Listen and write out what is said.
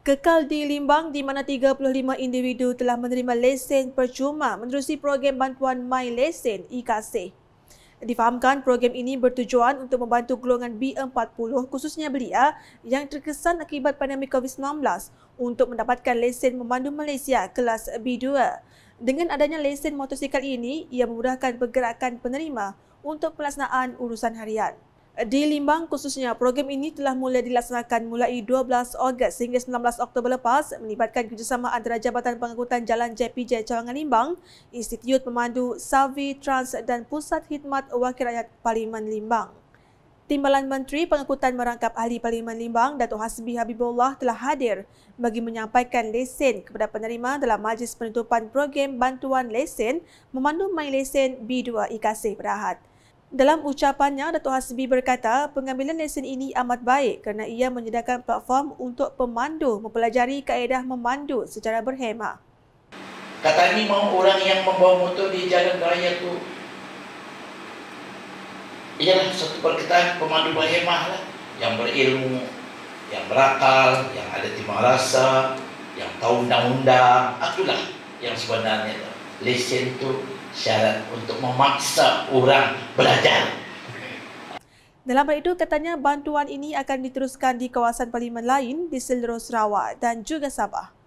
kekal di Limbang di mana 35 individu telah menerima lesen percuma menerusi program bantuan My Lesen IKASEH. Difahamkan program ini bertujuan untuk membantu golongan B40 khususnya belia yang terkesan akibat pandemik COVID-19 untuk mendapatkan lesen memandu Malaysia kelas B2. Dengan adanya lesen motosikal ini, ia memudahkan pergerakan penerima untuk pelaksanaan urusan harian. Eh, di Limbang khususnya, program ini telah mula dilaksanakan mulai 12 Ogos sehingga 19 Oktober lepas melibatkan kerjasama antara Jabatan Pengangkutan Jalan JPJ Cawangan Limbang, Institut Pemandu Savi Trans dan Pusat Hidmat Wakil Rakyat Parlimen Limbang. Timbalan Menteri Pengangkutan Merangkap Ahli Parlimen Limbang, Datuk Hasbi Habibullah telah hadir bagi menyampaikan lesen kepada penerima dalam Majlis Penutupan Program Bantuan Lesen Memandu Mai Lesen B2 Ikasih Berahad. Dalam ucapannya, Datuk Hasbi berkata pengambilan lesen ini amat baik kerana ia menyediakan platform untuk pemandu mempelajari kaedah memandu secara berhemah. Kata ini mahu orang yang membawa motor di jalan raya tu ialah satu perkataan pemandu berhemah lah. Yang berilmu, yang berakal, yang ada timah rasa, yang tahu undang-undang. Itulah yang sebenarnya. Tu lesen tu syarat untuk memaksa orang belajar. Dalam hal itu, katanya bantuan ini akan diteruskan di kawasan parlimen lain di seluruh Sarawak dan juga Sabah.